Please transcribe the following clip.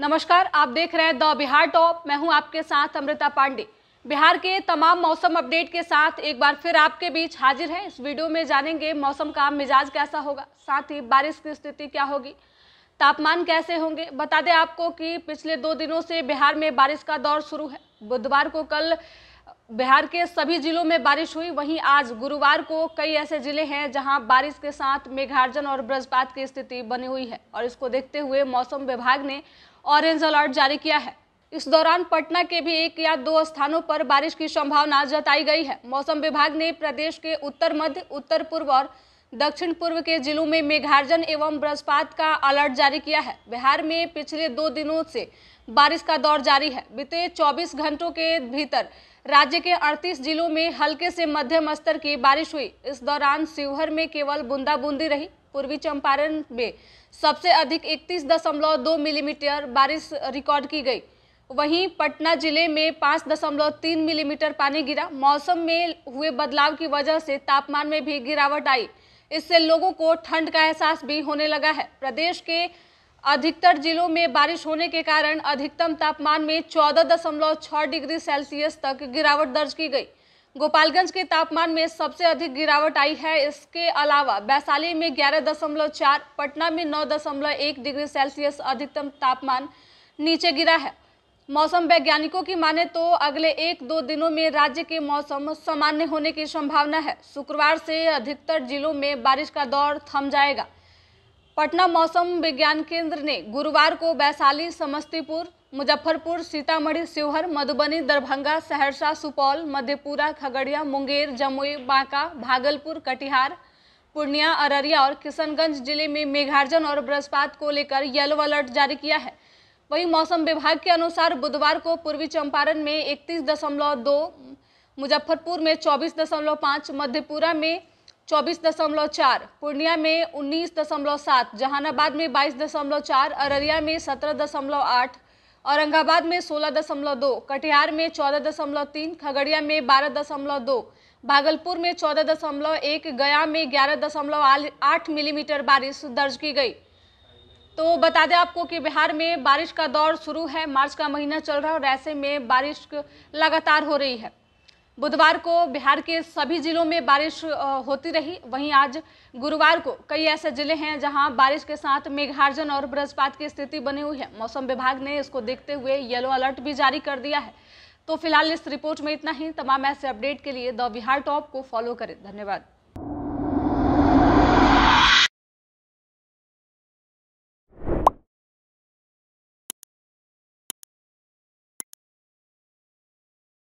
नमस्कार आप देख रहे हैं द बिहार टॉप मैं हूं आपके साथ अमृता पांडे बिहार के तमाम मौसम अपडेट के साथ एक बार फिर आपके बीच हाजिर हैं इस वीडियो में जानेंगे मौसम का मिजाज कैसा होगा साथ ही बारिश की स्थिति क्या होगी तापमान कैसे होंगे बता दें आपको कि पिछले दो दिनों से बिहार में बारिश का दौर शुरू है बुधवार को कल बिहार के सभी जिलों में बारिश हुई वहीं आज गुरुवार को कई ऐसे जिले हैं जहां बारिश के साथ मेघार्जन और ब्रजपात की स्थिति बनी हुई है और इसको देखते हुए मौसम विभाग ने ऑरेंज अलर्ट जारी किया है इस दौरान पटना के भी एक या दो स्थानों पर बारिश की संभावना जताई गई है मौसम विभाग ने प्रदेश के उत्तर मध्य उत्तर पूर्व और दक्षिण पूर्व के जिलों में मेघार्जन एवं ब्रजपात का अलर्ट जारी किया है बिहार में पिछले दो दिनों से बारिश का दौर जारी है बीते 24 घंटों के भीतर राज्य के 38 जिलों में हल्के से मध्यम स्तर की बारिश हुई इस दौरान शिवहर में केवल बूंदाबूंदी रही पूर्वी चंपारण में सबसे अधिक 31.2 मिलीमीटर बारिश रिकॉर्ड की गई वहीं पटना जिले में 5.3 मिलीमीटर पानी गिरा मौसम में हुए बदलाव की वजह से तापमान में भी गिरावट आई इससे लोगों को ठंड का एहसास भी होने लगा है प्रदेश के अधिकतर जिलों में बारिश होने के कारण अधिकतम तापमान में चौदह दशमलव छः डिग्री सेल्सियस तक गिरावट दर्ज की गई गोपालगंज के तापमान में सबसे अधिक गिरावट आई है इसके अलावा वैशाली में ग्यारह दशमलव चार पटना में नौ दशमलव एक डिग्री सेल्सियस अधिकतम तापमान नीचे गिरा है मौसम वैज्ञानिकों की माने तो अगले एक दो दिनों में राज्य के मौसम सामान्य होने की संभावना है शुक्रवार से अधिकतर जिलों में बारिश का दौर थम जाएगा पटना मौसम विज्ञान केंद्र ने गुरुवार को वैशाली समस्तीपुर मुजफ्फरपुर सीतामढ़ी शिवहर मधुबनी दरभंगा सहरसा सुपौल मधेपुरा खगड़िया मुंगेर जमुई बांका भागलपुर कटिहार पूर्णिया अररिया और किशनगंज जिले में मेघार्जन और बृहस्पात को लेकर येलो अलर्ट जारी किया है वहीं मौसम विभाग के अनुसार बुधवार को पूर्वी चंपारण में इकतीस मुजफ्फरपुर में चौबीस मध्यपुरा में चौबीस दशमलव चार पूर्णिया में उन्नीस दशमलव सात जहानाबाद में बाईस दशमलव चार अररिया में सत्रह दशमलव आठ औरंगाबाद में सोलह दशमलव दो कटिहार में चौदह दशमलव तीन खगड़िया में बारह दशमलव दो भागलपुर में चौदह दशमलव एक गया में ग्यारह दशमलव आठ मिलीमीटर बारिश दर्ज की गई तो बता दें आपको कि बिहार में बारिश का दौर शुरू है मार्च का महीना चल रहा है और ऐसे में बारिश लगातार हो रही है बुधवार को बिहार के सभी जिलों में बारिश होती रही वहीं आज गुरुवार को कई ऐसे जिले हैं जहां बारिश के साथ मेघार्जन और वज्रपात की स्थिति बनी हुई है मौसम विभाग ने इसको देखते हुए येलो अलर्ट भी जारी कर दिया है तो फिलहाल इस रिपोर्ट में इतना ही तमाम ऐसे अपडेट के लिए द बिहार टॉप को फॉलो करें धन्यवाद